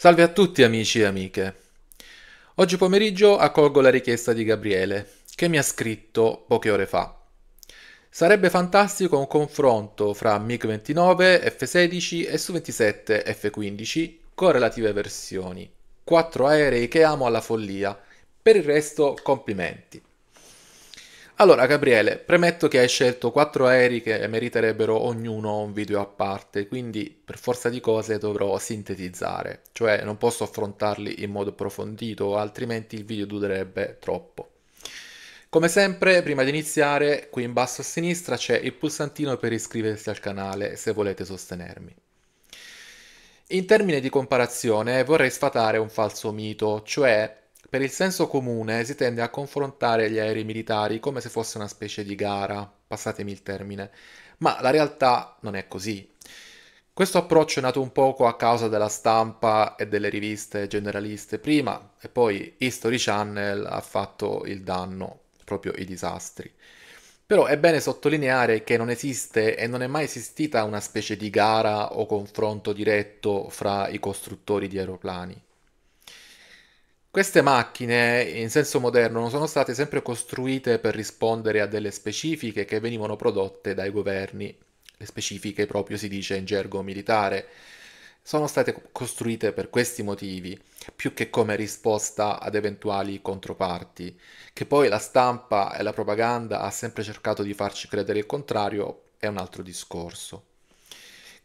Salve a tutti amici e amiche. Oggi pomeriggio accolgo la richiesta di Gabriele, che mi ha scritto poche ore fa. Sarebbe fantastico un confronto fra MiG-29, F-16 e Su-27 F-15 con relative versioni. Quattro aerei che amo alla follia. Per il resto, complimenti. Allora, Gabriele, premetto che hai scelto quattro aerei che meriterebbero ognuno un video a parte, quindi per forza di cose dovrò sintetizzare, cioè non posso affrontarli in modo approfondito, altrimenti il video durerebbe troppo. Come sempre, prima di iniziare, qui in basso a sinistra c'è il pulsantino per iscriversi al canale se volete sostenermi. In termini di comparazione vorrei sfatare un falso mito, cioè per il senso comune si tende a confrontare gli aerei militari come se fosse una specie di gara, passatemi il termine, ma la realtà non è così. Questo approccio è nato un poco a causa della stampa e delle riviste generaliste prima e poi History Channel ha fatto il danno, proprio i disastri. Però è bene sottolineare che non esiste e non è mai esistita una specie di gara o confronto diretto fra i costruttori di aeroplani. Queste macchine, in senso moderno, sono state sempre costruite per rispondere a delle specifiche che venivano prodotte dai governi. Le specifiche proprio si dice in gergo militare. Sono state costruite per questi motivi, più che come risposta ad eventuali controparti, che poi la stampa e la propaganda ha sempre cercato di farci credere il contrario, è un altro discorso.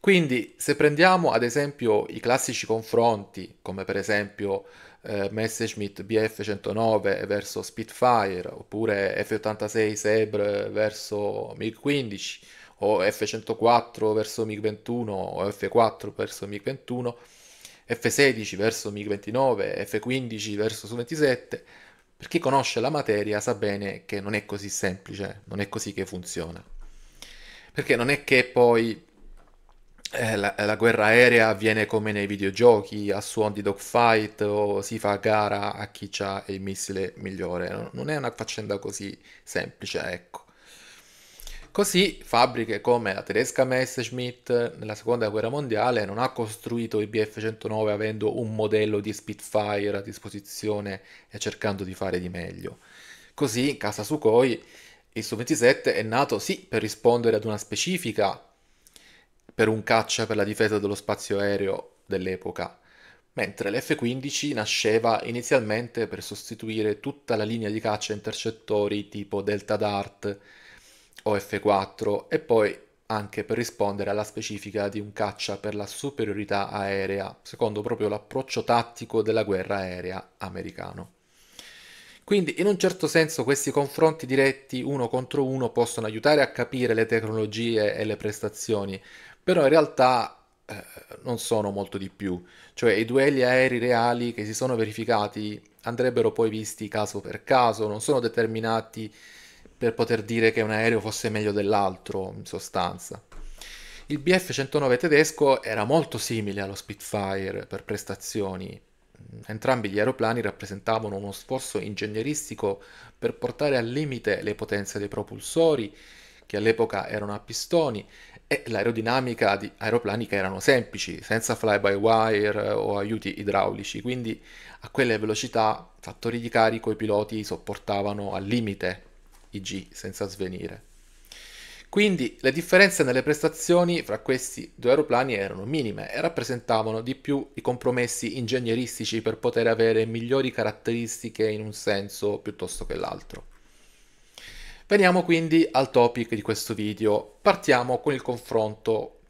Quindi, se prendiamo ad esempio i classici confronti, come per esempio eh, Messerschmitt Bf109 verso Spitfire, oppure F86 Sabre verso MiG-15, o F104 verso MiG-21, o F4 verso MiG-21, F16 verso MiG-29, F15 verso Su-27, per chi conosce la materia sa bene che non è così semplice, non è così che funziona. Perché non è che poi eh, la, la, guerra aerea avviene come nei videogiochi, a suon di dogfight o si fa gara a chi ha il missile migliore. Non è una faccenda così semplice, ecco. Così fabbriche come la tedesca Messerschmitt nella seconda guerra mondiale non ha costruito i Bf-109 avendo un modello di Spitfire a disposizione e cercando di fare di meglio. Così in casa Sukhoi il Su-27 è nato sì per rispondere ad una specifica per un caccia per la difesa dello spazio aereo dell'epoca, mentre l'F-15 nasceva inizialmente per sostituire tutta la linea di caccia intercettori tipo Delta Dart o F-4 e poi anche per rispondere alla specifica di un caccia per la superiorità aerea, secondo proprio l'approccio tattico della guerra aerea americano. Quindi in un certo senso questi confronti diretti uno contro uno possono aiutare a capire le tecnologie e le prestazioni, però in realtà eh, non sono molto di più, cioè i duelli aerei reali che si sono verificati andrebbero poi visti caso per caso, non sono determinati per poter dire che un aereo fosse meglio dell'altro, in sostanza. Il BF-109 tedesco era molto simile allo Spitfire per prestazioni. Entrambi gli aeroplani rappresentavano uno sforzo ingegneristico per portare al limite le potenze dei propulsori, che all'epoca erano a pistoni, e l'aerodinamica di aeroplani che erano semplici, senza fly-by-wire eh, o aiuti idraulici, quindi a quelle velocità fattori di carico i piloti sopportavano al limite i G senza svenire. Quindi le differenze nelle prestazioni fra questi due aeroplani erano minime e rappresentavano di più i compromessi ingegneristici per poter avere migliori caratteristiche in un senso piuttosto che l'altro. Veniamo quindi al topic di questo video. Partiamo con il confronto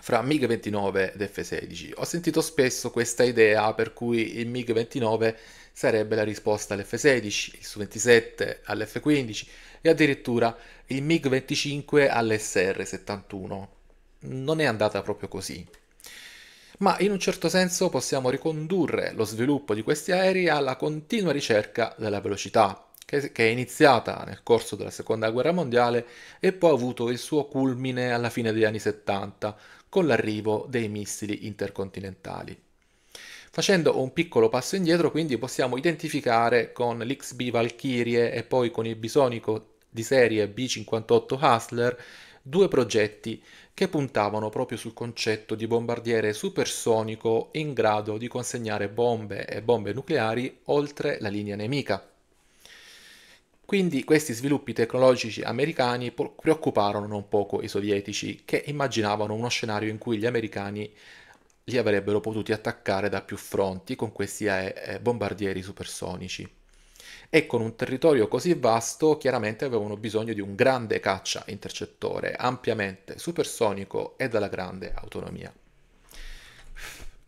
fra MiG-29 ed F-16. Ho sentito spesso questa idea per cui il MiG-29 sarebbe la risposta all'F-16, il Su-27 all'F-15 e addirittura il MiG-25 all'SR-71. Non è andata proprio così. Ma in un certo senso possiamo ricondurre lo sviluppo di questi aerei alla continua ricerca della velocità, che, è iniziata nel corso della seconda guerra mondiale e poi ha avuto il suo culmine alla fine degli anni 70 con l'arrivo dei missili intercontinentali. Facendo un piccolo passo indietro, quindi possiamo identificare con l'XB Valkyrie e poi con il bisonico di serie B58 Hustler due progetti che puntavano proprio sul concetto di bombardiere supersonico in grado di consegnare bombe e bombe nucleari oltre la linea nemica. Quindi questi sviluppi tecnologici americani preoccuparono non poco i sovietici, che immaginavano uno scenario in cui gli americani li avrebbero potuti attaccare da più fronti con questi eh, bombardieri supersonici. E con un territorio così vasto chiaramente avevano bisogno di un grande caccia intercettore, ampiamente supersonico e dalla grande autonomia.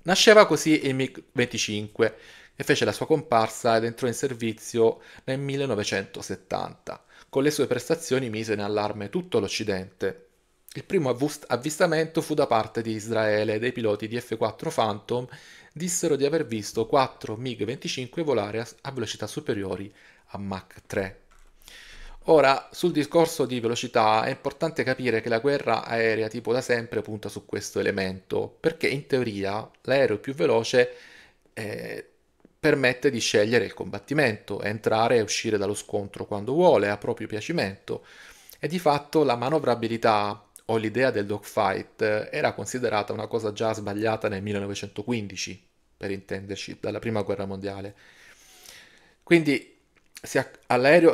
Nasceva così il MiG-25, e fece la sua comparsa ed entrò in servizio nel 1970. Con le sue prestazioni mise in allarme tutto l'Occidente. Il primo avvistamento fu da parte di Israele dei piloti di F-4 Phantom dissero di aver visto 4 MiG-25 volare a, a velocità superiori a Mach 3. Ora, sul discorso di velocità è importante capire che la guerra aerea tipo da sempre punta su questo elemento, perché in teoria l'aereo più veloce eh, permette di scegliere il combattimento, entrare e uscire dallo scontro quando vuole, a proprio piacimento, e di fatto la manovrabilità o l'idea del dogfight era considerata una cosa già sbagliata nel 1915, per intenderci, dalla prima guerra mondiale. Quindi se,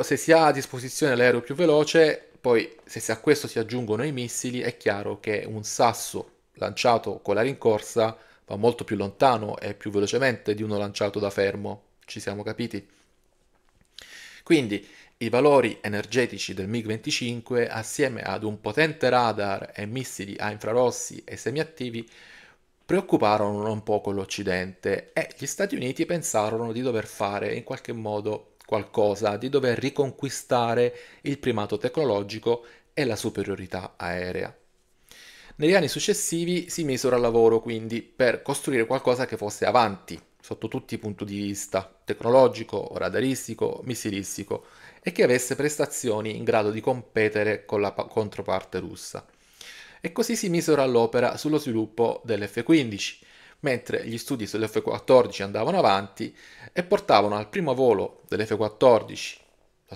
se si ha a disposizione l'aereo più veloce, poi se a questo si aggiungono i missili, è chiaro che un sasso lanciato con la rincorsa va molto più lontano e più velocemente di uno lanciato da fermo, ci siamo capiti? Quindi i valori energetici del MiG-25 assieme ad un potente radar e missili a infrarossi e semiattivi preoccuparono un poco l'Occidente e gli Stati Uniti pensarono di dover fare in qualche modo qualcosa, di dover riconquistare il primato tecnologico e la superiorità aerea. Negli anni successivi si misero al lavoro quindi per costruire qualcosa che fosse avanti sotto tutti i punti di vista, tecnologico, radaristico, missilistico, e che avesse prestazioni in grado di competere con la pa- controparte russa. E così si misero all'opera sullo sviluppo dell'F-15, mentre gli studi sull'F-14 andavano avanti e portavano al primo volo dell'F-14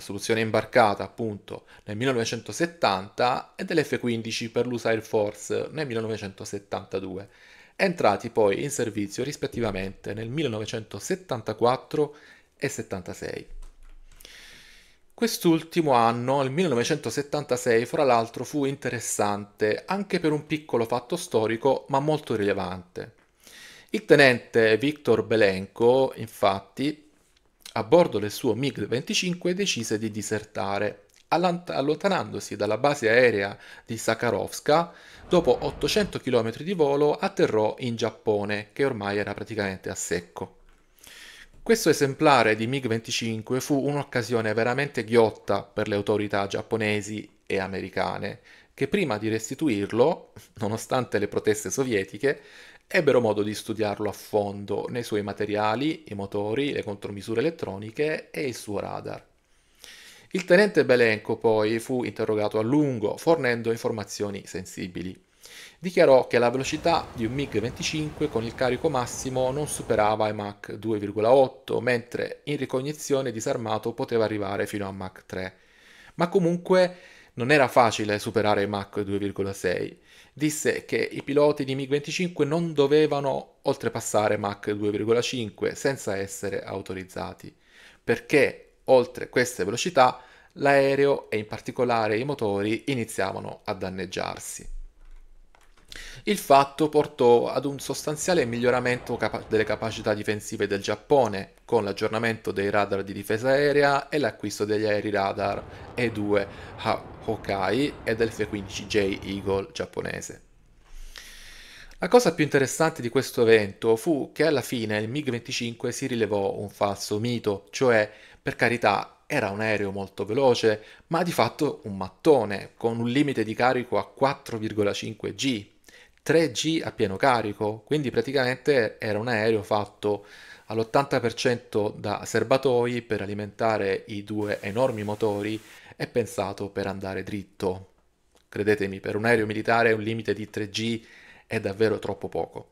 la soluzione imbarcata appunto nel 1970 e dell'F-15 per l'USA Air Force nel 1972, entrati poi in servizio rispettivamente nel 1974 e 76. Quest'ultimo anno, il 1976, fra l'altro fu interessante anche per un piccolo fatto storico ma molto rilevante. Il tenente Viktor Belenko, infatti, a bordo del suo MiG-25 decise di disertare, allontanandosi dalla base aerea di Sakharovska, dopo 800 km di volo atterrò in Giappone, che ormai era praticamente a secco. Questo esemplare di MiG-25 fu un'occasione veramente ghiotta per le autorità giapponesi e americane, che prima di restituirlo, nonostante le proteste sovietiche, ebbero modo di studiarlo a fondo nei suoi materiali, i motori, le contromisure elettroniche e il suo radar. Il tenente Belenco poi fu interrogato a lungo, fornendo informazioni sensibili. Dichiarò che la velocità di un MiG-25 con il carico massimo non superava i Mach 2,8, mentre in ricognizione disarmato poteva arrivare fino a Mach 3. Ma comunque non era facile superare i Mach 2,6 disse che i piloti di MiG-25 non dovevano oltrepassare Mach 2,5 senza essere autorizzati, perché oltre queste velocità l'aereo e in particolare i motori iniziavano a danneggiarsi. Il fatto portò ad un sostanziale miglioramento capa- delle capacità difensive del Giappone, con l'aggiornamento dei radar di difesa aerea e l'acquisto degli aerei radar E2 a Hawkeye e del F-15J Eagle giapponese. La cosa più interessante di questo evento fu che alla fine il MiG-25 si rilevò un falso mito, cioè, per carità, era un aereo molto veloce, ma di fatto un mattone, con un limite di carico a 4,5 G, 3G a pieno carico, quindi praticamente era un aereo fatto all'80% da serbatoi per alimentare i due enormi motori, è pensato per andare dritto. Credetemi, per un aereo militare un limite di 3G è davvero troppo poco.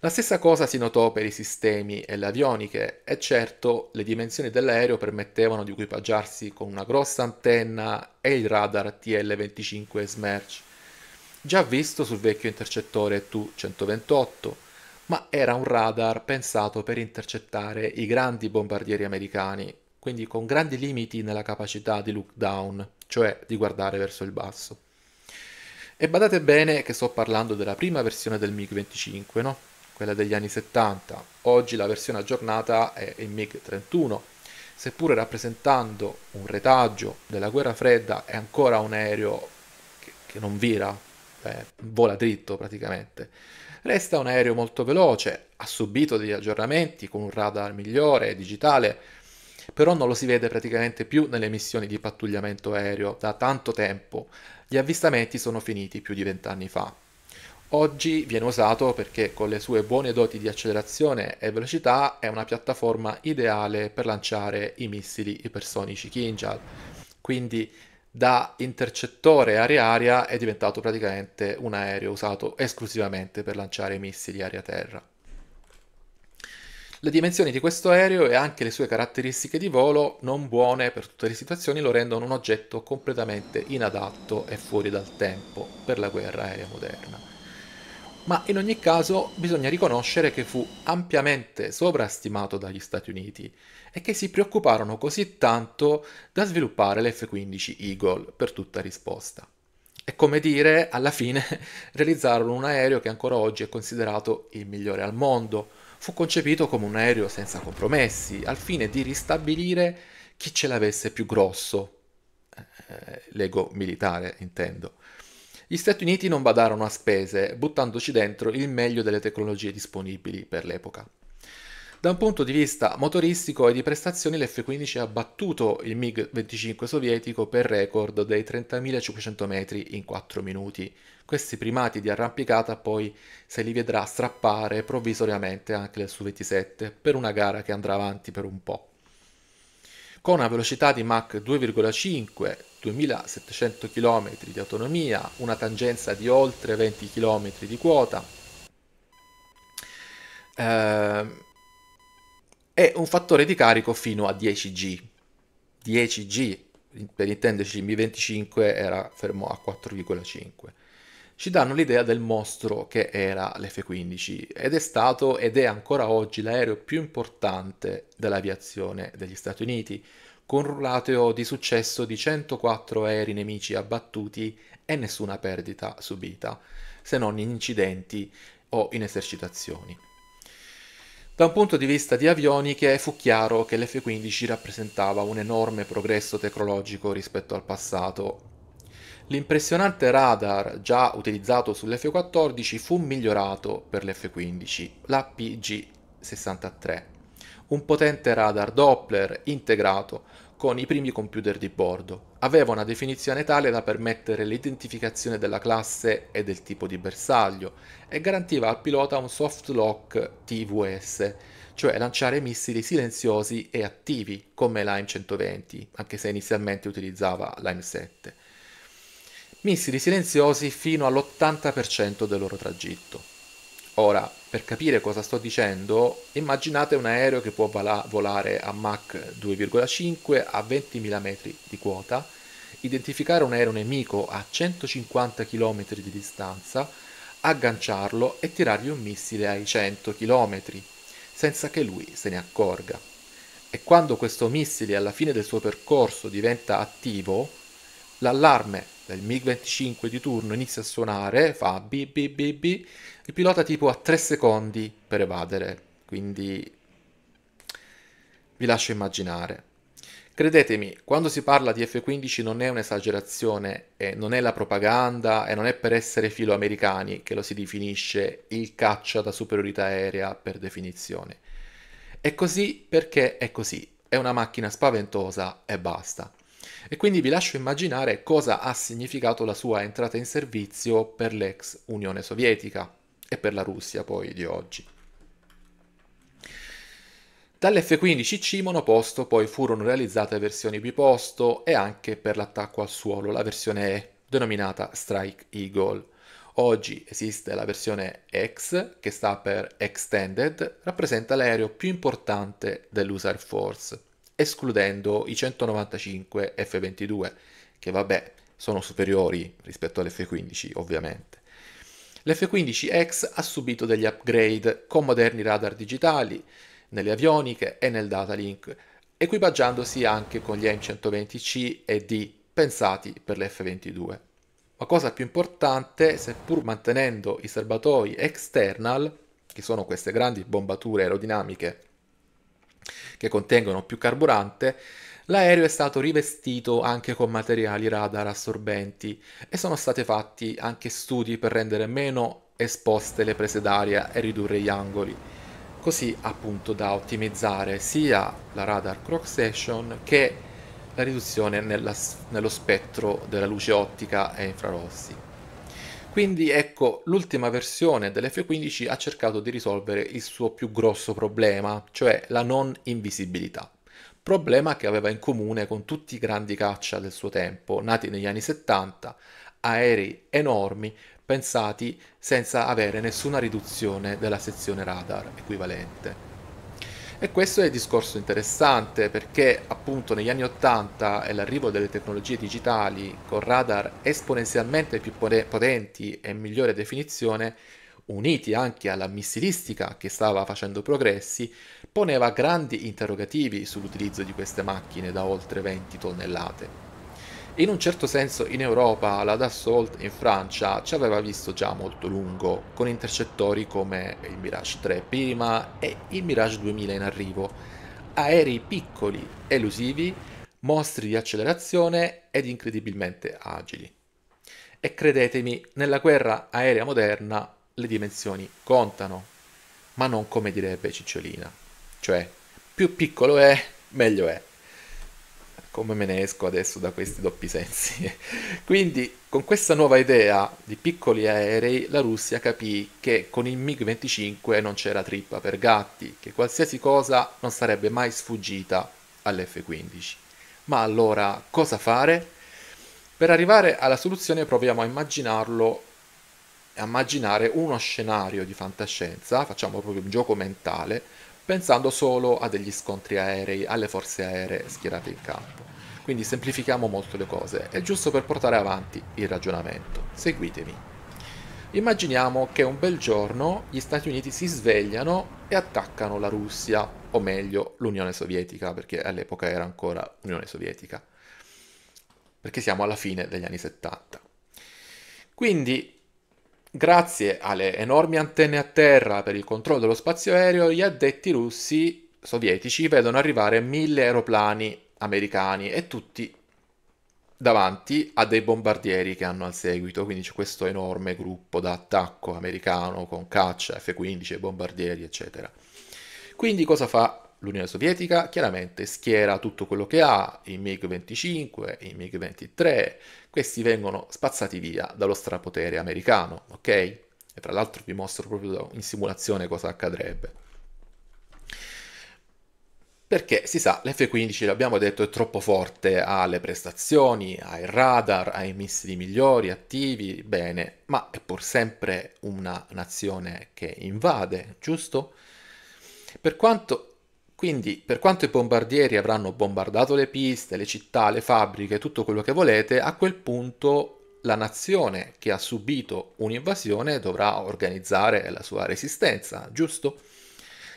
La stessa cosa si notò per i sistemi e le avioniche e certo le dimensioni dell'aereo permettevano di equipaggiarsi con una grossa antenna e il radar TL-25 Smerch, già visto sul vecchio intercettore Tu-128 ma era un radar pensato per intercettare i grandi bombardieri americani, quindi con grandi limiti nella capacità di look down, cioè di guardare verso il basso. E badate bene che sto parlando della prima versione del MiG-25, no? quella degli anni 70. Oggi la versione aggiornata è il MiG-31, seppure rappresentando un retaggio della guerra fredda, è ancora un aereo che, che non vira, eh, vola dritto praticamente. Resta un aereo molto veloce, ha subito degli aggiornamenti con un radar migliore, digitale, però non lo si vede praticamente più nelle missioni di pattugliamento aereo da tanto tempo. Gli avvistamenti sono finiti più di vent'anni fa. Oggi viene usato perché con le sue buone doti di accelerazione e velocità è una piattaforma ideale per lanciare i missili ipersonici Kinjal. Quindi da intercettore aria-aria è diventato praticamente un aereo usato esclusivamente per lanciare missili aria-terra. Le dimensioni di questo aereo e anche le sue caratteristiche di volo non buone per tutte le situazioni lo rendono un oggetto completamente inadatto e fuori dal tempo per la guerra aerea moderna ma in ogni caso bisogna riconoscere che fu ampiamente sovrastimato dagli Stati Uniti e che si preoccuparono così tanto da sviluppare l'F-15 Eagle per tutta risposta. E come dire, alla fine realizzarono un aereo che ancora oggi è considerato il migliore al mondo. Fu concepito come un aereo senza compromessi, al fine di ristabilire chi ce l'avesse più grosso. Eh, eh l'ego militare, intendo. Gli Stati Uniti non badarono a spese, buttandoci dentro il meglio delle tecnologie disponibili per l'epoca. Da un punto di vista motoristico e di prestazioni l'F-15 ha battuto il MiG-25 sovietico per record dei 30.500 metri in 4 minuti. Questi primati di arrampicata poi se li vedrà strappare provvisoriamente anche il Su-27 per una gara che andrà avanti per un po' con una velocità di Mach 2,5, 2700 km di autonomia, una tangenza di oltre 20 km di quota. e ehm, un fattore di carico fino a 10G. 10G, per intenderci, il Mi25 era fermo a 4,5 ci danno l'idea del mostro che era l'F-15 ed è stato ed è ancora oggi l'aereo più importante dell'aviazione degli Stati Uniti, con un rateo di successo di 104 aerei nemici abbattuti e nessuna perdita subita, se non in incidenti o in esercitazioni. Da un punto di vista di avionica fu chiaro che l'F-15 rappresentava un enorme progresso tecnologico rispetto al passato L'impressionante radar già utilizzato sull'F-14 fu migliorato per l'F-15, la pg 63 un potente radar Doppler integrato con i primi computer di bordo. Aveva una definizione tale da permettere l'identificazione della classe e del tipo di bersaglio e garantiva al pilota un soft lock TVS, cioè lanciare missili silenziosi e attivi come l'AIM-120, anche se inizialmente utilizzava l'AIM-7 missili silenziosi fino all'80% del loro tragitto. Ora, per capire cosa sto dicendo, immaginate un aereo che può volare a Mach 2,5 a 20.000 metri di quota, identificare un aereo nemico a 150 km di distanza, agganciarlo e tirargli un missile ai 100 km, senza che lui se ne accorga. E quando questo missile alla fine del suo percorso diventa attivo, l'allarme del MiG-25 di turno inizia a suonare, fa bip bip bip bip, il pilota tipo ha 3 secondi per evadere, quindi vi lascio immaginare. Credetemi, quando si parla di F-15 non è un'esagerazione, eh, non è la propaganda e non è per essere filoamericani che lo si definisce il caccia da superiorità aerea per definizione. È così perché è così, è una macchina spaventosa e basta e quindi vi lascio immaginare cosa ha significato la sua entrata in servizio per l'ex Unione Sovietica e per la Russia poi di oggi. Dall'F-15 C monoposto poi furono realizzate versioni biposto e anche per l'attacco al suolo la versione E, denominata Strike Eagle. Oggi esiste la versione X, che sta per Extended, rappresenta l'aereo più importante dell'USAR Force escludendo i 195 F22, che vabbè sono superiori rispetto all'F15 ovviamente. L'F15X ha subito degli upgrade con moderni radar digitali, nelle avioniche e nel data link, equipaggiandosi anche con gli M120C e D pensati per l'F22. Ma cosa più importante, seppur mantenendo i serbatoi external, che sono queste grandi bombature aerodinamiche che contengono più carburante, l'aereo è stato rivestito anche con materiali radar assorbenti e sono stati fatti anche studi per rendere meno esposte le prese d'aria e ridurre gli angoli, così appunto da ottimizzare sia la radar croc section che la riduzione nella, nello spettro della luce ottica e infrarossi. Quindi ecco, l'ultima versione dell'F15 ha cercato di risolvere il suo più grosso problema, cioè la non invisibilità. Problema che aveva in comune con tutti i grandi caccia del suo tempo, nati negli anni 70, aerei enormi pensati senza avere nessuna riduzione della sezione radar equivalente. E questo è un discorso interessante perché appunto negli anni 80 e l'arrivo delle tecnologie digitali con radar esponenzialmente più potenti e migliore definizione, uniti anche alla missilistica che stava facendo progressi, poneva grandi interrogativi sull'utilizzo di queste macchine da oltre 20 tonnellate. In un certo senso in Europa la Dassault in Francia ci aveva visto già molto lungo, con intercettori come il Mirage 3 prima e il Mirage 2000 in arrivo, aerei piccoli, elusivi, mostri di accelerazione ed incredibilmente agili. E credetemi, nella guerra aerea moderna le dimensioni contano, ma non come direbbe Cicciolina, cioè più piccolo è, meglio è come me ne esco adesso da questi doppi sensi? Quindi con questa nuova idea di piccoli aerei la Russia capì che con il MiG-25 non c'era trippa per gatti, che qualsiasi cosa non sarebbe mai sfuggita all'F-15. Ma allora cosa fare? Per arrivare alla soluzione proviamo a immaginarlo immaginare uno scenario di fantascienza, facciamo proprio un gioco mentale pensando solo a degli scontri aerei, alle forze aeree schierate in campo. Quindi semplifichiamo molto le cose, è giusto per portare avanti il ragionamento. Seguitemi. Immaginiamo che un bel giorno gli Stati Uniti si svegliano e attaccano la Russia, o meglio l'Unione Sovietica, perché all'epoca era ancora Unione Sovietica, perché siamo alla fine degli anni 70. Quindi Grazie alle enormi antenne a terra per il controllo dello spazio aereo, gli addetti russi sovietici vedono arrivare mille aeroplani americani e tutti davanti a dei bombardieri che hanno al seguito, quindi c'è questo enorme gruppo d'attacco americano con caccia, F-15, bombardieri, eccetera. Quindi cosa fa L'Unione Sovietica chiaramente schiera tutto quello che ha, i MiG-25, i MiG-23, questi vengono spazzati via dallo strapotere americano, ok? E tra l'altro vi mostro proprio in simulazione cosa accadrebbe. Perché si sa, l'F-15 l'abbiamo detto è troppo forte, ha le prestazioni, ha il radar, ha i missili migliori, attivi, bene, ma è pur sempre una nazione che invade, giusto? Per quanto quindi, per quanto i bombardieri avranno bombardato le piste, le città, le fabbriche, tutto quello che volete, a quel punto la nazione che ha subito un'invasione dovrà organizzare la sua resistenza, giusto?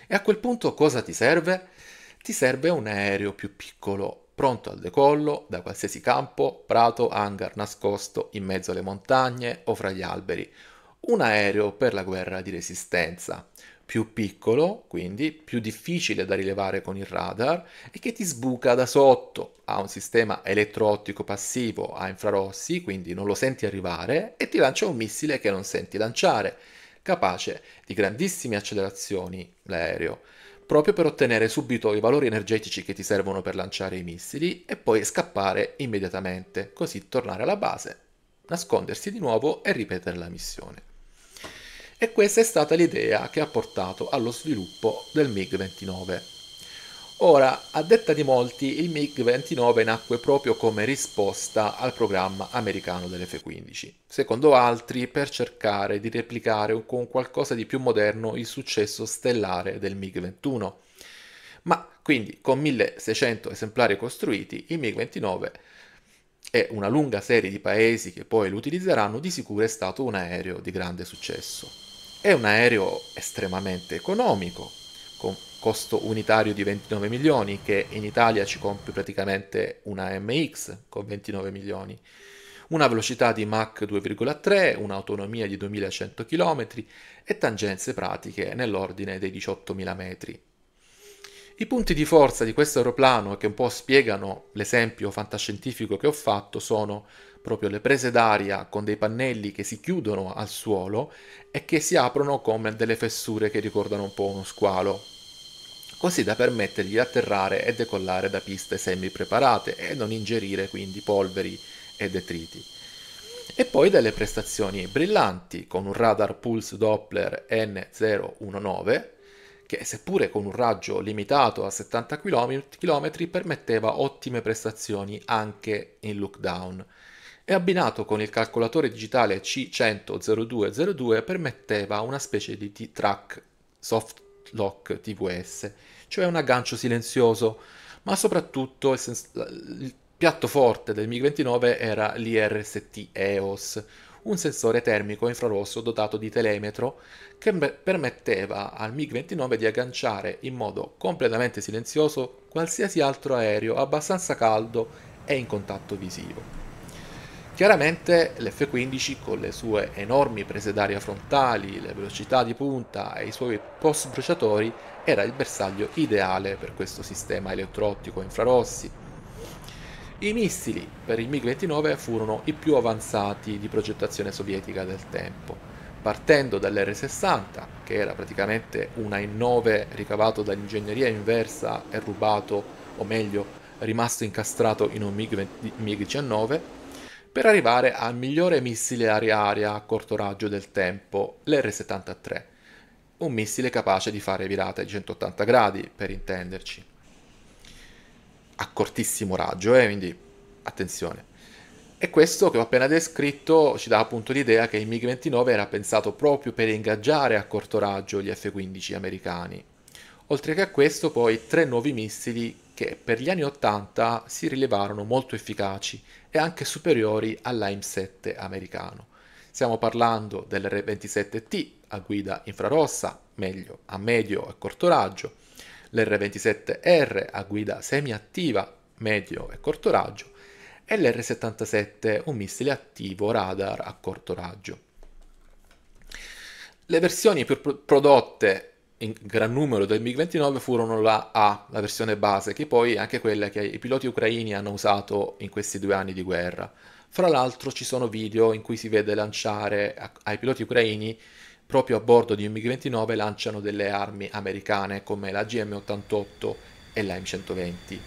E a quel punto cosa ti serve? Ti serve un aereo più piccolo, pronto al decollo da qualsiasi campo, prato, hangar nascosto in mezzo alle montagne o fra gli alberi. Un aereo per la guerra di resistenza più piccolo, quindi più difficile da rilevare con il radar e che ti sbuca da sotto. Ha un sistema elettro-ottico passivo a infrarossi, quindi non lo senti arrivare e ti lancia un missile che non senti lanciare, capace di grandissime accelerazioni l'aereo, proprio per ottenere subito i valori energetici che ti servono per lanciare i missili e poi scappare immediatamente, così tornare alla base, nascondersi di nuovo e ripetere la missione e questa è stata l'idea che ha portato allo sviluppo del MiG-29. Ora, a detta di molti, il MiG-29 nacque proprio come risposta al programma americano delle F-15, secondo altri per cercare di replicare con qualcosa di più moderno il successo stellare del MiG-21. Ma quindi con 1600 esemplari costruiti, il MiG-29 e una lunga serie di paesi che poi lo utilizzeranno di sicuro è stato un aereo di grande successo. È un aereo estremamente economico, con costo unitario di 29 milioni, che in Italia ci compri praticamente una MX con 29 milioni, una velocità di Mach 2,3, un'autonomia di 2100 km e tangenze pratiche nell'ordine dei 18.000 metri. I punti di forza di questo aeroplano che un po' spiegano l'esempio fantascientifico che ho fatto sono proprio le prese d'aria con dei pannelli che si chiudono al suolo e che si aprono come delle fessure che ricordano un po' uno squalo, così da permettergli di atterrare e decollare da piste semi preparate e non ingerire quindi polveri e detriti. E poi delle prestazioni brillanti con un radar Pulse Doppler N019 che seppure con un raggio limitato a 70 km permetteva ottime prestazioni anche in lockdown e abbinato con il calcolatore digitale C100-0202 permetteva una specie di T-Track soft lock TVS, cioè un aggancio silenzioso, ma soprattutto il piatto forte del MiG-29 era l'IRST EOS, un sensore termico infrarosso dotato di telemetro che permetteva al MiG-29 di agganciare in modo completamente silenzioso qualsiasi altro aereo abbastanza caldo e in contatto visivo. Chiaramente l'F-15 con le sue enormi prese d'aria frontali, le velocità di punta e i suoi post bruciatori era il bersaglio ideale per questo sistema elettroottico infrarossi. I missili per il MiG-29 furono i più avanzati di progettazione sovietica del tempo, partendo dall'R-60, che era praticamente un I-9 ricavato dall'ingegneria inversa e rubato, o meglio, rimasto incastrato in un MiG-19, per arrivare al migliore missile aria-aria a corto raggio del tempo, l'R-73, un missile capace di fare virate di 180 gradi, per intenderci, a cortissimo raggio, eh, quindi attenzione. E questo che ho appena descritto ci dà appunto l'idea che il MiG-29 era pensato proprio per ingaggiare a corto raggio gli F-15 americani. Oltre che a questo poi tre nuovi missili che per gli anni 80 si rilevarono molto efficaci e anche superiori all'AIM-7 americano. Stiamo parlando dell'R27T a guida infrarossa, meglio a medio e corto raggio, l'R27R a guida semiattiva, medio e corto raggio, e l'R77 un missile attivo radar a corto raggio. Le versioni più prodotte in gran numero del MiG-29 furono la A, la versione base, che poi è anche quella che i piloti ucraini hanno usato in questi due anni di guerra. Fra l'altro ci sono video in cui si vede lanciare ai piloti ucraini proprio a bordo di un MiG-29 lanciano delle armi americane come la GM-88 e la M120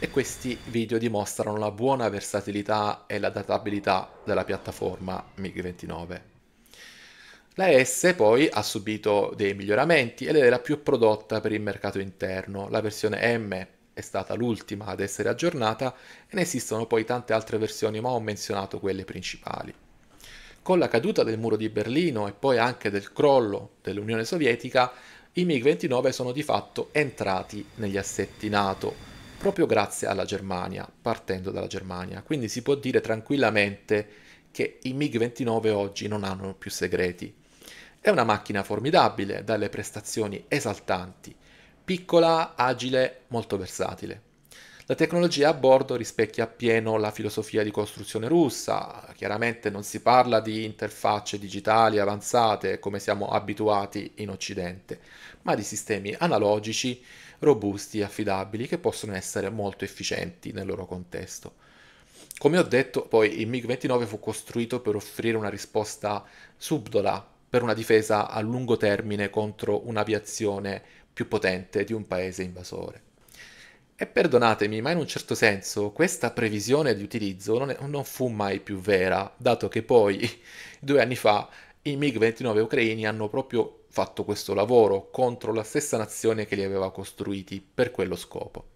e questi video dimostrano la buona versatilità e la databilità della piattaforma MiG-29. La S poi ha subito dei miglioramenti ed è la più prodotta per il mercato interno. La versione M è stata l'ultima ad essere aggiornata e ne esistono poi tante altre versioni, ma ho menzionato quelle principali. Con la caduta del muro di Berlino e poi anche del crollo dell'Unione Sovietica, i MiG-29 sono di fatto entrati negli assetti NATO, proprio grazie alla Germania, partendo dalla Germania. Quindi si può dire tranquillamente che i MiG-29 oggi non hanno più segreti, è una macchina formidabile dalle prestazioni esaltanti, piccola, agile, molto versatile. La tecnologia a bordo rispecchia appieno la filosofia di costruzione russa, chiaramente non si parla di interfacce digitali avanzate come siamo abituati in Occidente, ma di sistemi analogici, robusti e affidabili che possono essere molto efficienti nel loro contesto. Come ho detto, poi il MiG-29 fu costruito per offrire una risposta subdola per una difesa a lungo termine contro un'aviazione più potente di un paese invasore. E perdonatemi, ma in un certo senso questa previsione di utilizzo non, è, non fu mai più vera, dato che poi, due anni fa, i MiG-29 ucraini hanno proprio fatto questo lavoro contro la stessa nazione che li aveva costruiti per quello scopo.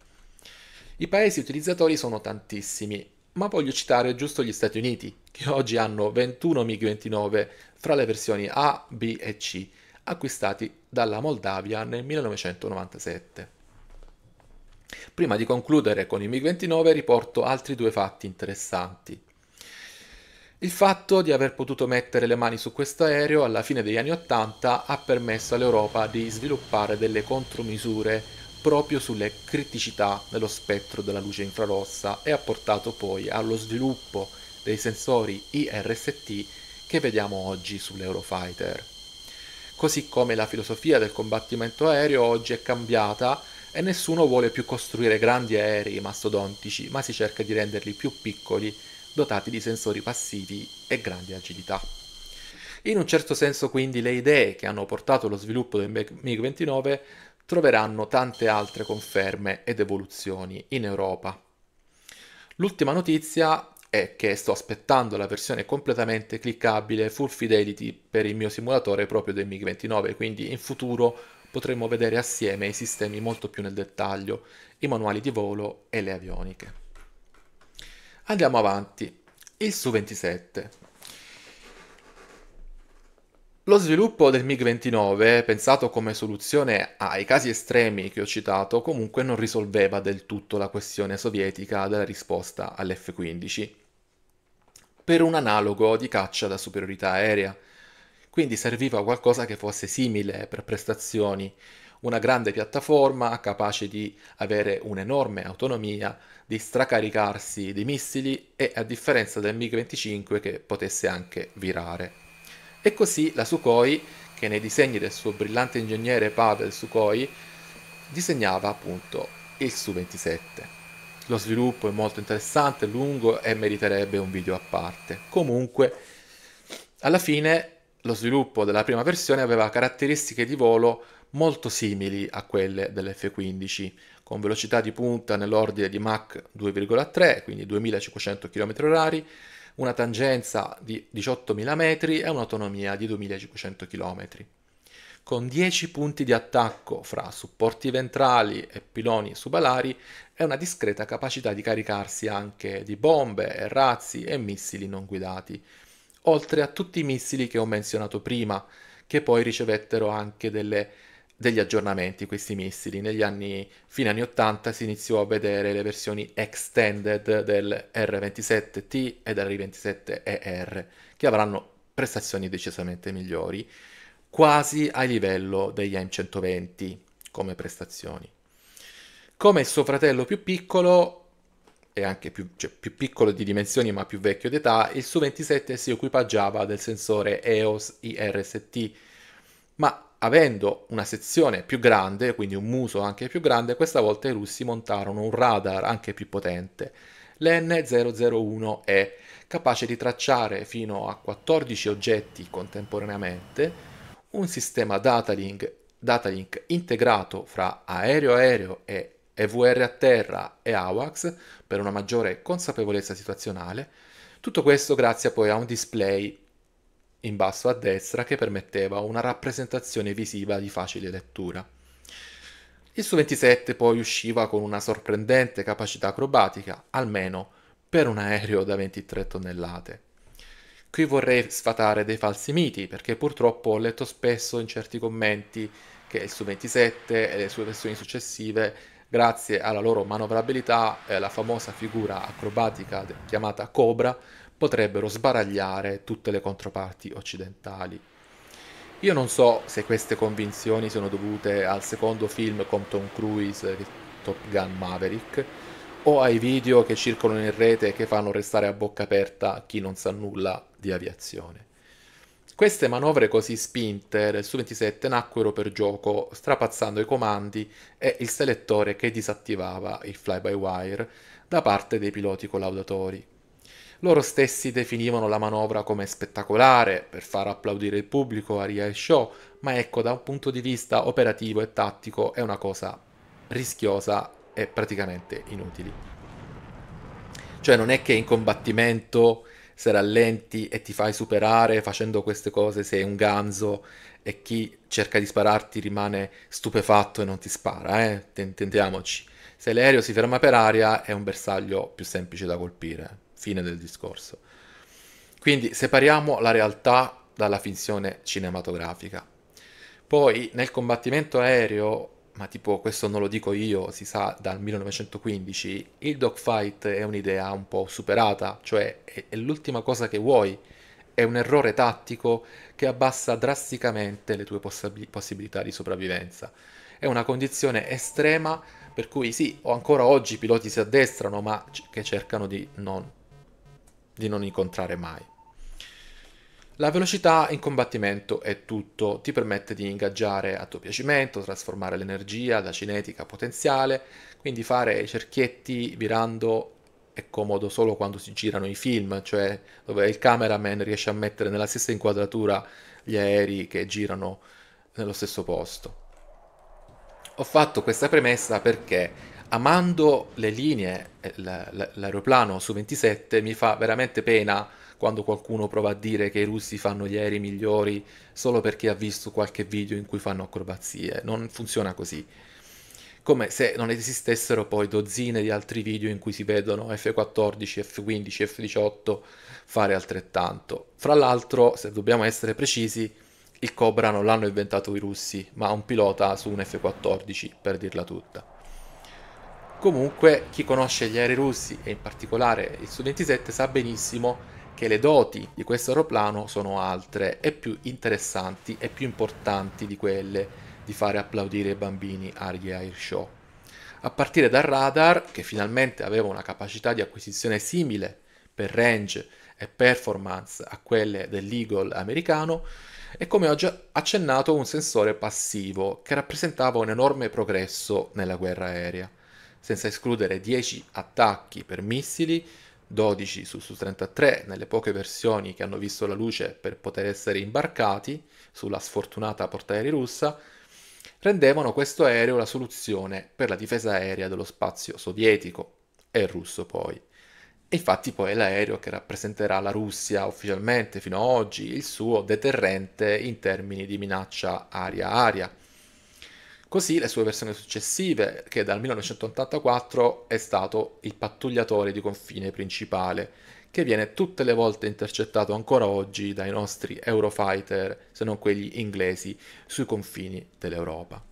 I paesi utilizzatori sono tantissimi ma voglio citare giusto gli Stati Uniti, che oggi hanno 21 MiG-29 fra le versioni A, B e C, acquistati dalla Moldavia nel 1997. Prima di concludere con i MiG-29 riporto altri due fatti interessanti. Il fatto di aver potuto mettere le mani su questo aereo alla fine degli anni 80 ha permesso all'Europa di sviluppare delle contromisure proprio sulle criticità dello spettro della luce infrarossa e ha portato poi allo sviluppo dei sensori IRST che vediamo oggi sull'Eurofighter. Così come la filosofia del combattimento aereo oggi è cambiata e nessuno vuole più costruire grandi aerei mastodontici, ma si cerca di renderli più piccoli, dotati di sensori passivi e grande agilità. In un certo senso quindi le idee che hanno portato allo sviluppo del MiG-29 troveranno tante altre conferme ed evoluzioni in Europa. L'ultima notizia è che sto aspettando la versione completamente cliccabile Full Fidelity per il mio simulatore proprio del MiG-29, quindi in futuro potremo vedere assieme i sistemi molto più nel dettaglio, i manuali di volo e le avioniche. Andiamo avanti. Il Su-27. Lo sviluppo del MiG-29, pensato come soluzione ai casi estremi che ho citato, comunque non risolveva del tutto la questione sovietica della risposta all'F-15 per un analogo di caccia da superiorità aerea. Quindi serviva qualcosa che fosse simile per prestazioni, una grande piattaforma capace di avere un'enorme autonomia, di stracaricarsi di missili e a differenza del MiG-25 che potesse anche virare. E così la Sukhoi, che nei disegni del suo brillante ingegnere Pavel Sukhoi, disegnava appunto il Su-27. Lo sviluppo è molto interessante, lungo e meriterebbe un video a parte. Comunque, alla fine lo sviluppo della prima versione aveva caratteristiche di volo molto simili a quelle dell'F-15, con velocità di punta nell'ordine di Mach 2,3, quindi 2500 km/h, una tangenza di 18.000 metri e un'autonomia di 2.500 km. Con 10 punti di attacco fra supporti ventrali e piloni subalari e una discreta capacità di caricarsi anche di bombe, razzi e missili non guidati, oltre a tutti i missili che ho menzionato prima, che poi ricevettero anche delle degli aggiornamenti questi missili. Negli anni, fine anni 80 si iniziò a vedere le versioni extended del R27T e del R27ER, che avranno prestazioni decisamente migliori, quasi ai livello degli M120 come prestazioni. Come il suo fratello più piccolo, e anche più, cioè, più piccolo di dimensioni ma più vecchio d'età, il su 27 si equipaggiava del sensore EOS IRST, ma avendo una sezione più grande, quindi un muso anche più grande, questa volta i russi montarono un radar anche più potente, l'N001E, capace di tracciare fino a 14 oggetti contemporaneamente, un sistema datalink, link, integrato fra aereo-aereo e EVR a terra e AWACS per una maggiore consapevolezza situazionale, tutto questo grazie poi a un display in basso a destra che permetteva una rappresentazione visiva di facile lettura. Il Su-27 poi usciva con una sorprendente capacità acrobatica, almeno per un aereo da 23 tonnellate. Qui vorrei sfatare dei falsi miti, perché purtroppo ho letto spesso in certi commenti che il Su-27 e le sue versioni successive, grazie alla loro manovrabilità e alla famosa figura acrobatica chiamata Cobra, potrebbero sbaragliare tutte le controparti occidentali. Io non so se queste convinzioni sono dovute al secondo film con Tom Cruise, Top Gun Maverick, o ai video che circolano in rete che fanno restare a bocca aperta chi non sa nulla di aviazione. Queste manovre così spinte del Su-27 nacquero per gioco, strapazzando i comandi e il selettore che disattivava il fly-by-wire da parte dei piloti collaudatori. Loro stessi definivano la manovra come spettacolare, per far applaudire il pubblico a Ria e Show, ma ecco, da un punto di vista operativo e tattico è una cosa rischiosa e praticamente inutile. Cioè non è che in combattimento se rallenti e ti fai superare facendo queste cose sei un ganzo e chi cerca di spararti rimane stupefatto e non ti spara, eh? Tentiamoci. Se l'aereo si ferma per aria è un bersaglio più semplice da colpire. Fine del discorso. Quindi separiamo la realtà dalla finzione cinematografica. Poi nel combattimento aereo, ma tipo questo non lo dico io, si sa dal 1915, il dogfight è un'idea un po' superata, cioè è, l'ultima cosa che vuoi, è un errore tattico che abbassa drasticamente le tue possib- possibilità di sopravvivenza. È una condizione estrema per cui sì, ancora oggi i piloti si addestrano, ma c- che cercano di non di non incontrare mai. La velocità in combattimento è tutto, ti permette di ingaggiare a tuo piacimento, trasformare l'energia da cinetica a potenziale, quindi fare i cerchietti virando è comodo solo quando si girano i film, cioè dove il cameraman riesce a mettere nella stessa inquadratura gli aerei che girano nello stesso posto. Ho fatto questa premessa perché amando le linee, eh, l'aeroplano su 27 mi fa veramente pena quando qualcuno prova a dire che i russi fanno gli aerei migliori solo perché ha visto qualche video in cui fanno acrobazie. Non funziona così. Come se non esistessero poi dozzine di altri video in cui si vedono F-14, F-15, F-18 fare altrettanto. Fra l'altro, se dobbiamo essere precisi, il Cobra non l'hanno inventato i russi, ma un pilota su un F-14, per dirla tutta. Comunque chi conosce gli aerei russi e in particolare il Su-27 sa benissimo che le doti di questo aeroplano sono altre e più interessanti e più importanti di quelle di fare applaudire i bambini agli show. A partire dal radar, che finalmente aveva una capacità di acquisizione simile per range e performance a quelle dell'Eagle americano, e come ho già accennato un sensore passivo che rappresentava un enorme progresso nella guerra aerea senza escludere 10 attacchi per missili, 12 su, su 33 nelle poche versioni che hanno visto la luce per poter essere imbarcati sulla sfortunata portaerei russa, rendevano questo aereo la soluzione per la difesa aerea dello spazio sovietico e russo poi. E infatti poi è l'aereo che rappresenterà la Russia ufficialmente fino ad oggi, il suo deterrente in termini di minaccia aria-aria. Così le sue versioni successive, che dal 1984 è stato il pattugliatore di confine principale, che viene tutte le volte intercettato ancora oggi dai nostri Eurofighter, se non quelli inglesi, sui confini dell'Europa.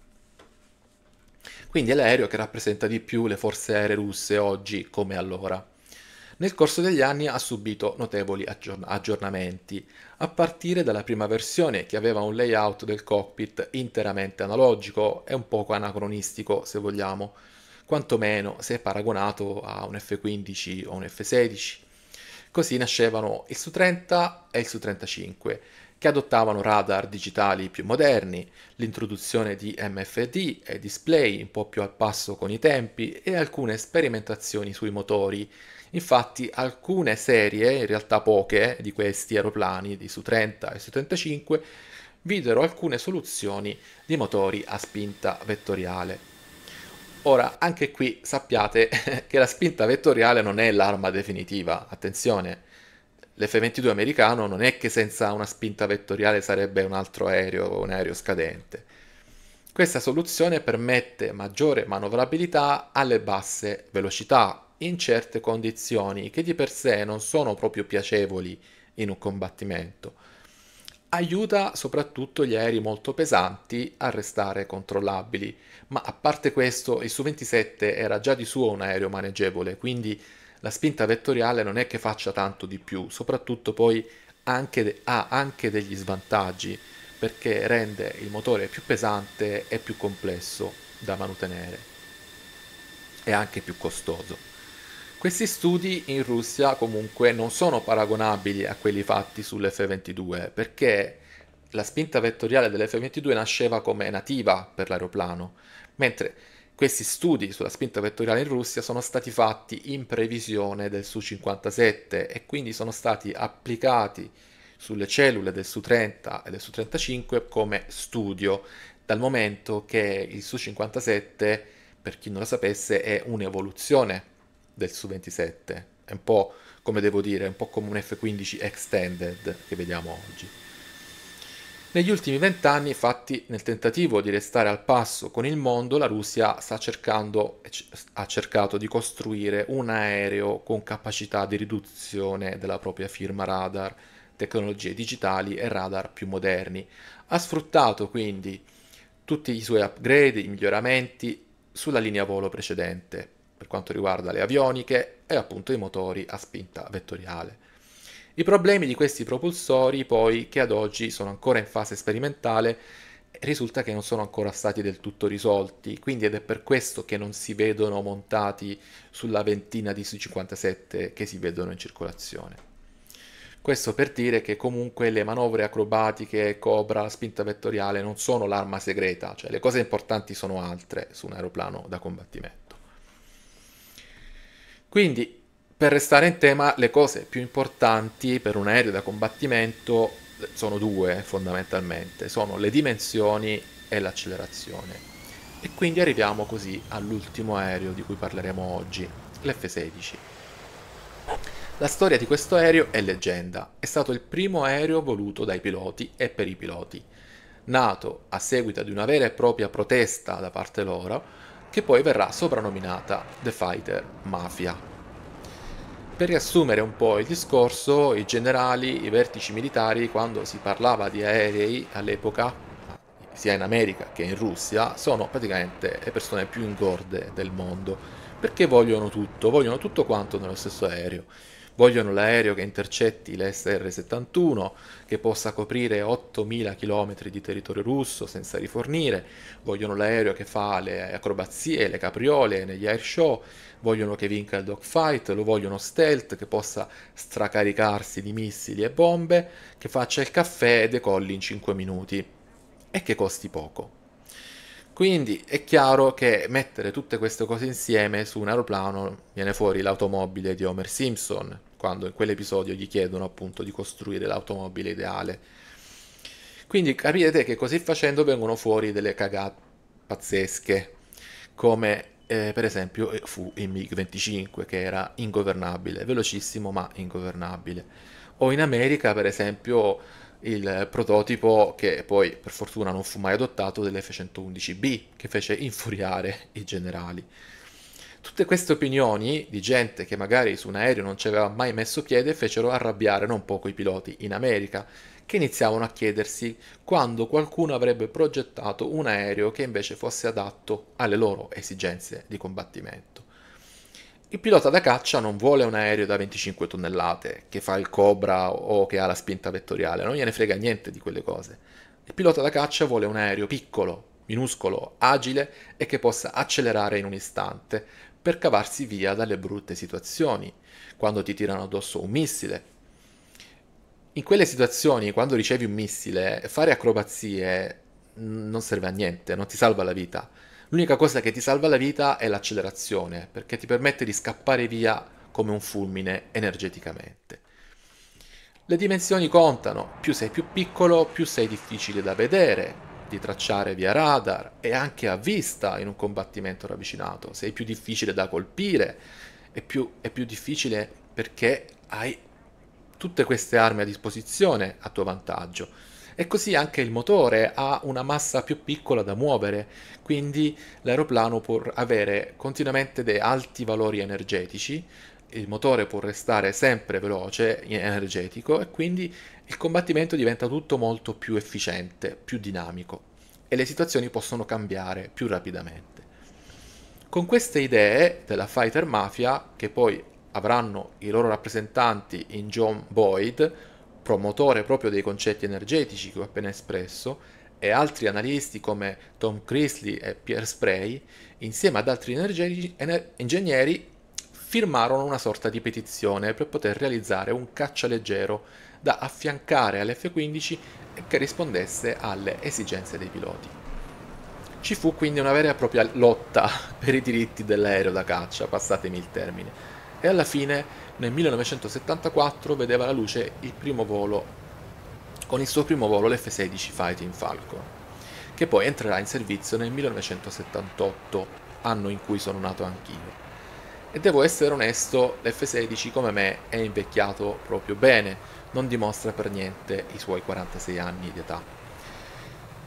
Quindi è l'aereo che rappresenta di più le forze aeree russe oggi come allora. Nel corso degli anni ha subito notevoli aggiorn- aggiornamenti, a partire dalla prima versione che aveva un layout del cockpit interamente analogico e un poco anacronistico se vogliamo, quantomeno se paragonato a un F15 o un F16. Così nascevano il Su-30 e il Su-35, che adottavano radar digitali più moderni, l'introduzione di MFD e display un po' più al passo con i tempi e alcune sperimentazioni sui motori Infatti alcune serie, in realtà poche, eh, di questi aeroplani, di Su-30 e Su-35, videro alcune soluzioni di motori a spinta vettoriale. Ora, anche qui sappiate che la spinta vettoriale non è l'arma definitiva, attenzione, l'F-22 americano non è che senza una spinta vettoriale sarebbe un altro aereo, o un aereo scadente. Questa soluzione permette maggiore manovrabilità alle basse velocità, in certe condizioni che di per sé non sono proprio piacevoli in un combattimento. Aiuta soprattutto gli aerei molto pesanti a restare controllabili, ma a parte questo il Su-27 era già di suo un aereo maneggevole, quindi la spinta vettoriale non è che faccia tanto di più, soprattutto poi anche ha anche degli svantaggi perché rende il motore più pesante e più complesso da manutenere, e anche più costoso. Questi studi in Russia comunque non sono paragonabili a quelli fatti sull'F-22 perché la spinta vettoriale dell'F-22 nasceva come nativa per l'aeroplano, mentre questi studi sulla spinta vettoriale in Russia sono stati fatti in previsione del Su-57 e quindi sono stati applicati sulle cellule del Su-30 e del Su-35 come studio, dal momento che il Su-57, per chi non lo sapesse, è un'evoluzione del su 27. È un po' come devo dire, un po' come un F15 extended che vediamo oggi. Negli ultimi vent'anni, infatti, nel tentativo di restare al passo con il mondo, la Russia sta cercando, ha cercato di costruire un aereo con capacità di riduzione della propria firma radar, tecnologie digitali e radar più moderni. Ha sfruttato quindi tutti i suoi upgrade, i miglioramenti sulla linea volo precedente, per quanto riguarda le avioniche e appunto i motori a spinta vettoriale. I problemi di questi propulsori poi, che ad oggi sono ancora in fase sperimentale, risulta che non sono ancora stati del tutto risolti, quindi ed è per questo che non si vedono montati sulla ventina di Su-57 che si vedono in circolazione. Questo per dire che comunque le manovre acrobatiche, cobra, spinta vettoriale non sono l'arma segreta, cioè le cose importanti sono altre su un aeroplano da combattimento. Quindi, per restare in tema, le cose più importanti per un aereo da combattimento eh, sono due fondamentalmente, sono le dimensioni e l'accelerazione. E quindi arriviamo così all'ultimo aereo di cui parleremo oggi, l'F-16. La storia di questo aereo è leggenda, è stato il primo aereo voluto dai piloti e per i piloti. Nato a seguito di una vera e propria protesta da parte loro, che poi verrà soprannominata The Fighter Mafia. Per riassumere un po' il discorso, i generali, i vertici militari, quando si parlava di aerei all'epoca, sia in America che in Russia, sono praticamente le persone più ingorde del mondo, perché vogliono tutto, vogliono tutto quanto nello stesso aereo. Vogliono l'aereo che intercetti l'SR-71, che possa coprire 8.000 km di territorio russo senza rifornire, vogliono l'aereo che fa le acrobazie, le capriole negli airshow, vogliono che vinca il dogfight, lo vogliono stealth, che possa stracaricarsi di missili e bombe, che faccia il caffè e decolli in 5 minuti e che costi poco. Quindi è chiaro che mettere tutte queste cose insieme su un aeroplano viene fuori l'automobile di Homer Simpson, quando in quell'episodio gli chiedono appunto di costruire l'automobile ideale. Quindi capirete che così facendo vengono fuori delle cagate pazzesche, come eh, per esempio eh, fu il MiG-25 che era ingovernabile, velocissimo ma ingovernabile. O in America per esempio il prototipo che poi per fortuna non fu mai adottato dell'F-111B che fece infuriare i generali. Tutte queste opinioni di gente che magari su un aereo non ci aveva mai messo piede fecero arrabbiare non poco i piloti in America, che iniziavano a chiedersi quando qualcuno avrebbe progettato un aereo che invece fosse adatto alle loro esigenze di combattimento. Il pilota da caccia non vuole un aereo da 25 tonnellate che fa il cobra o che ha la spinta vettoriale, non gliene frega niente di quelle cose. Il pilota da caccia vuole un aereo piccolo, minuscolo, agile e che possa accelerare in un istante, per cavarsi via dalle brutte situazioni, quando ti tirano addosso un missile. In quelle situazioni, quando ricevi un missile, fare acrobazie non serve a niente, non ti salva la vita. L'unica cosa che ti salva la vita è l'accelerazione, perché ti permette di scappare via come un fulmine energeticamente. Le dimensioni contano, più sei più piccolo, più sei difficile da vedere, di tracciare via radar e anche a vista in un combattimento ravvicinato. Sei più difficile da colpire, è più, è più difficile perché hai tutte queste armi a disposizione a tuo vantaggio. E così anche il motore ha una massa più piccola da muovere, quindi l'aeroplano può avere continuamente dei alti valori energetici, il motore può restare sempre veloce, energetico e quindi il combattimento diventa tutto molto più efficiente, più dinamico e le situazioni possono cambiare più rapidamente. Con queste idee della fighter mafia, che poi avranno i loro rappresentanti in John Boyd, promotore proprio dei concetti energetici che ho appena espresso, e altri analisti come Tom Chrisley e Pierre Spray, insieme ad altri energi- ener- ingegneri, firmarono una sorta di petizione per poter realizzare un caccia leggero da affiancare all'F-15 che rispondesse alle esigenze dei piloti. Ci fu quindi una vera e propria lotta per i diritti dell'aereo da caccia, passatemi il termine, e alla fine nel 1974 vedeva la luce il primo volo, con il suo primo volo l'F-16 Fighting Falcon, che poi entrerà in servizio nel 1978, anno in cui sono nato anch'io. E devo essere onesto, l'F-16 come me è invecchiato proprio bene, non dimostra per niente i suoi 46 anni di età.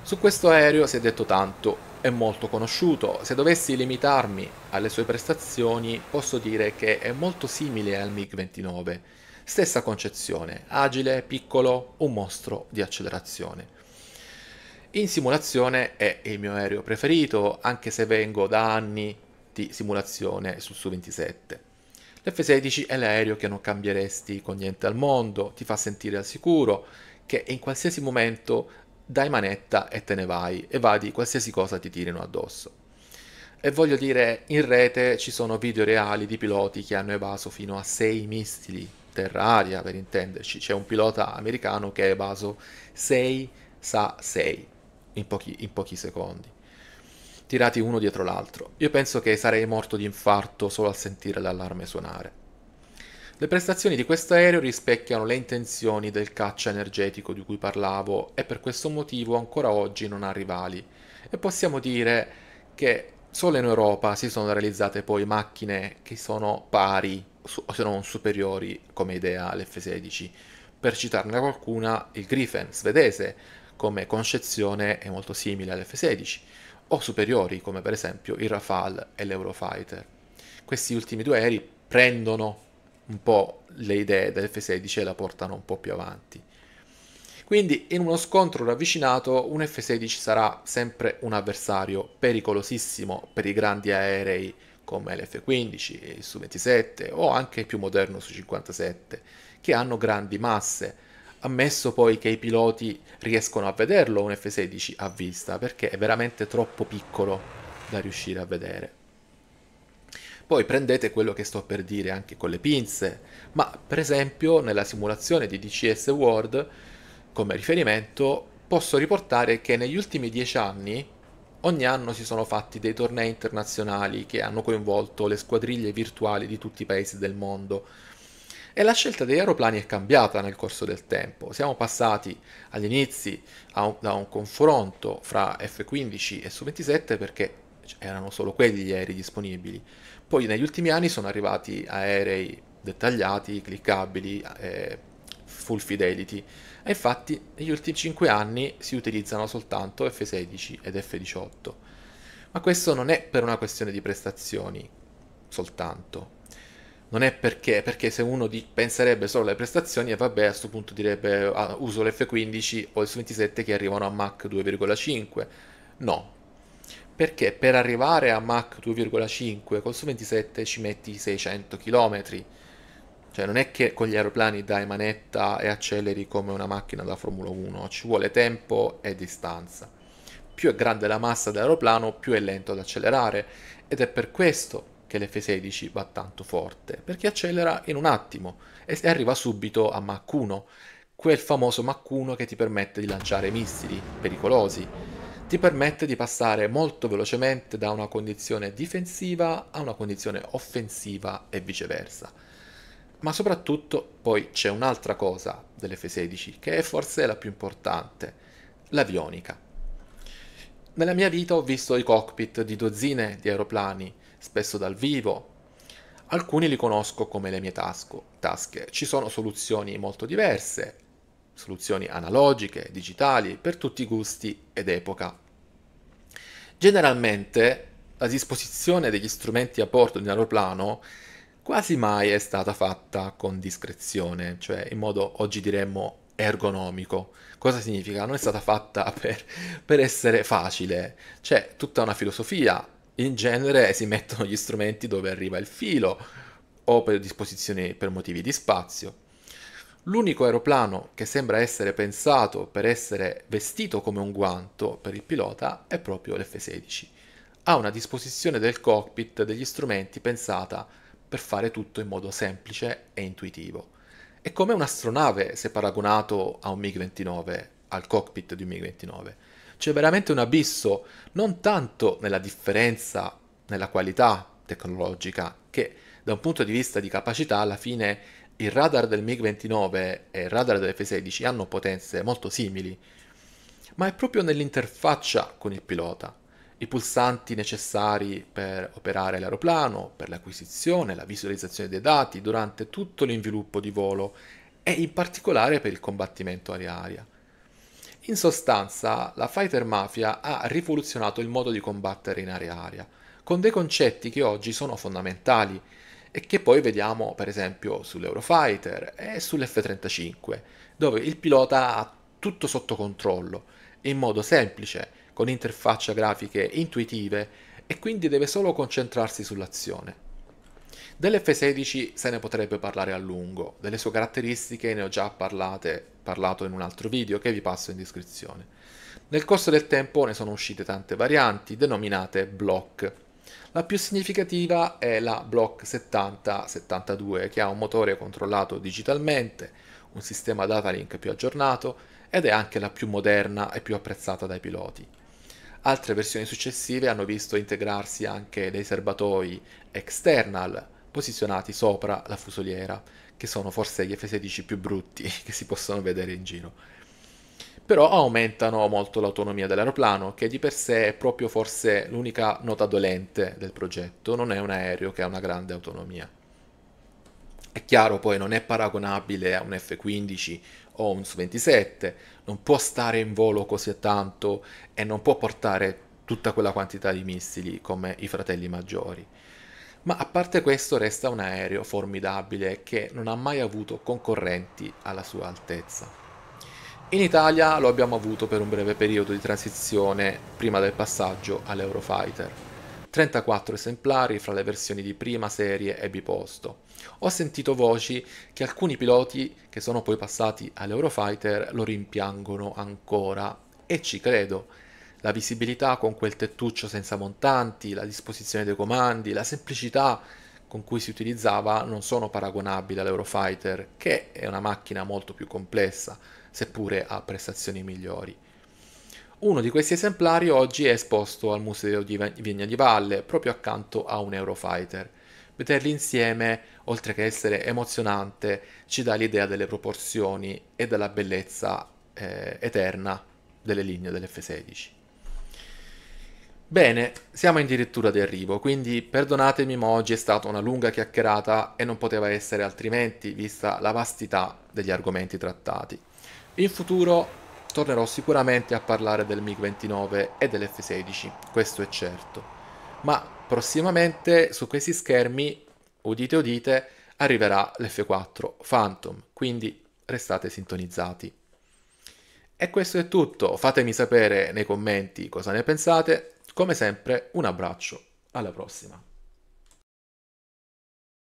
Su questo aereo si è detto tanto, è molto conosciuto, se dovessi limitarmi alle sue prestazioni posso dire che è molto simile al MiG-29, stessa concezione, agile, piccolo, un mostro di accelerazione. In simulazione è il mio aereo preferito, anche se vengo da anni di simulazione sul Su-27 f 16 è l'aereo che non cambieresti con niente al mondo, ti fa sentire al sicuro, che in qualsiasi momento dai manetta e te ne vai, evadi qualsiasi cosa ti tirino addosso. E voglio dire, in rete ci sono video reali di piloti che hanno evaso fino a 6 missili terra-aria, per intenderci. C'è un pilota americano che ha evaso 6 SA-6 in pochi, in pochi secondi tirati uno dietro l'altro. Io penso che sarei morto di infarto solo al sentire l'allarme suonare. Le prestazioni di questo aereo rispecchiano le intenzioni del caccia energetico di cui parlavo e per questo motivo ancora oggi non ha rivali. E possiamo dire che solo in Europa si sono realizzate poi macchine che sono pari se non superiori come idea all'F-16. Per citarne qualcuna, il Griffin svedese come concezione è molto simile all'F-16 o superiori come per esempio il Rafale e l'Eurofighter. Questi ultimi due aerei prendono un po' le idee dell'F-16 e la portano un po' più avanti. Quindi in uno scontro ravvicinato un F-16 sarà sempre un avversario pericolosissimo per i grandi aerei come l'F-15, il Su-27 o anche il più moderno Su-57, che hanno grandi masse ammesso poi che i piloti riescono a vederlo un F-16 a vista, perché è veramente troppo piccolo da riuscire a vedere. Poi prendete quello che sto per dire anche con le pinze, ma per esempio nella simulazione di DCS World, come riferimento, posso riportare che negli ultimi dieci anni ogni anno si sono fatti dei tornei internazionali che hanno coinvolto le squadriglie virtuali di tutti i paesi del mondo, e la scelta degli aeroplani è cambiata nel corso del tempo. Siamo passati agli inizi un, da un confronto fra F-15 e Su-27 perché erano solo quelli gli aerei disponibili. Poi negli ultimi anni sono arrivati aerei dettagliati, cliccabili, eh, full fidelity. E infatti negli ultimi 5 anni si utilizzano soltanto F-16 ed F-18. Ma questo non è per una questione di prestazioni soltanto, non è perché, perché se uno di, penserebbe solo alle prestazioni, e vabbè, a questo punto direbbe ah, uso l'F15 o il S27 che arrivano a Mach 2,5. No, perché per arrivare a Mach 2,5 col S27 ci metti 600 km. Cioè non è che con gli aeroplani dai manetta e acceleri come una macchina da Formula 1, ci vuole tempo e distanza. Più è grande la massa dell'aeroplano, più è lento ad accelerare ed è per questo che l'F-16 va tanto forte, perché accelera in un attimo e arriva subito a Mach 1, quel famoso Mach 1 che ti permette di lanciare missili pericolosi, ti permette di passare molto velocemente da una condizione difensiva a una condizione offensiva e viceversa. Ma soprattutto poi c'è un'altra cosa dell'F-16 che è forse la più importante, l'avionica. Nella mia vita ho visto i cockpit di dozzine di aeroplani spesso dal vivo. Alcuni li conosco come le mie tasco, tasche. Ci sono soluzioni molto diverse, soluzioni analogiche, digitali, per tutti i gusti ed epoca. Generalmente la disposizione degli strumenti a bordo di un aeroplano quasi mai è stata fatta con discrezione, cioè in modo oggi diremmo ergonomico. Cosa significa? Non è stata fatta per, per essere facile, c'è tutta una filosofia in genere si mettono gli strumenti dove arriva il filo o per disposizioni per motivi di spazio. L'unico aeroplano che sembra essere pensato per essere vestito come un guanto per il pilota è proprio l'F-16. Ha una disposizione del cockpit degli strumenti pensata per fare tutto in modo semplice e intuitivo. È come un'astronave se paragonato a un MiG-29, al cockpit di un MiG-29. C'è veramente un abisso, non tanto nella differenza, nella qualità tecnologica, che da un punto di vista di capacità alla fine il radar del MiG-29 e il radar dell'F-16 hanno potenze molto simili, ma è proprio nell'interfaccia con il pilota. I pulsanti necessari per operare l'aeroplano, per l'acquisizione, la visualizzazione dei dati durante tutto l'inviluppo di volo e in particolare per il combattimento aria-aria. In sostanza, la fighter mafia ha rivoluzionato il modo di combattere in area aria, con dei concetti che oggi sono fondamentali e che poi vediamo per esempio sull'Eurofighter e sull'F-35, dove il pilota ha tutto sotto controllo, in modo semplice, con interfacce grafiche intuitive e quindi deve solo concentrarsi sull'azione. Dell'F-16 se ne potrebbe parlare a lungo, delle sue caratteristiche ne ho già parlate parlato in un altro video che vi passo in descrizione. Nel corso del tempo ne sono uscite tante varianti, denominate block. La più significativa è la Block 70-72 che ha un motore controllato digitalmente, un sistema data link più aggiornato ed è anche la più moderna e più apprezzata dai piloti. Altre versioni successive hanno visto integrarsi anche dei serbatoi external posizionati sopra la fusoliera che sono forse gli F-16 più brutti che si possono vedere in giro. Però aumentano molto l'autonomia dell'aeroplano, che di per sé è proprio forse l'unica nota dolente del progetto, non è un aereo che ha una grande autonomia. È chiaro poi non è paragonabile a un F-15 o un Su-27, non può stare in volo così tanto e non può portare tutta quella quantità di missili come i fratelli maggiori. Ma a parte questo resta un aereo formidabile che non ha mai avuto concorrenti alla sua altezza. In Italia lo abbiamo avuto per un breve periodo di transizione prima del passaggio all'Eurofighter. 34 esemplari fra le versioni di prima serie e biposto. Ho sentito voci che alcuni piloti che sono poi passati all'Eurofighter lo rimpiangono ancora e ci credo la visibilità con quel tettuccio senza montanti, la disposizione dei comandi, la semplicità con cui si utilizzava non sono paragonabili all'Eurofighter, che è una macchina molto più complessa, seppure ha prestazioni migliori. Uno di questi esemplari oggi è esposto al Museo di Vigna di Valle, proprio accanto a un Eurofighter. Vederli insieme, oltre che essere emozionante, ci dà l'idea delle proporzioni e della bellezza eh, eterna delle linee dell'F-16. Bene, siamo addirittura di arrivo, quindi perdonatemi ma oggi è stata una lunga chiacchierata e non poteva essere altrimenti vista la vastità degli argomenti trattati. In futuro tornerò sicuramente a parlare del MiG-29 e dell'F-16, questo è certo, ma prossimamente su questi schermi, udite udite, arriverà l'F4 Phantom, quindi restate sintonizzati. E questo è tutto, fatemi sapere nei commenti cosa ne pensate, come sempre, un abbraccio, alla prossima.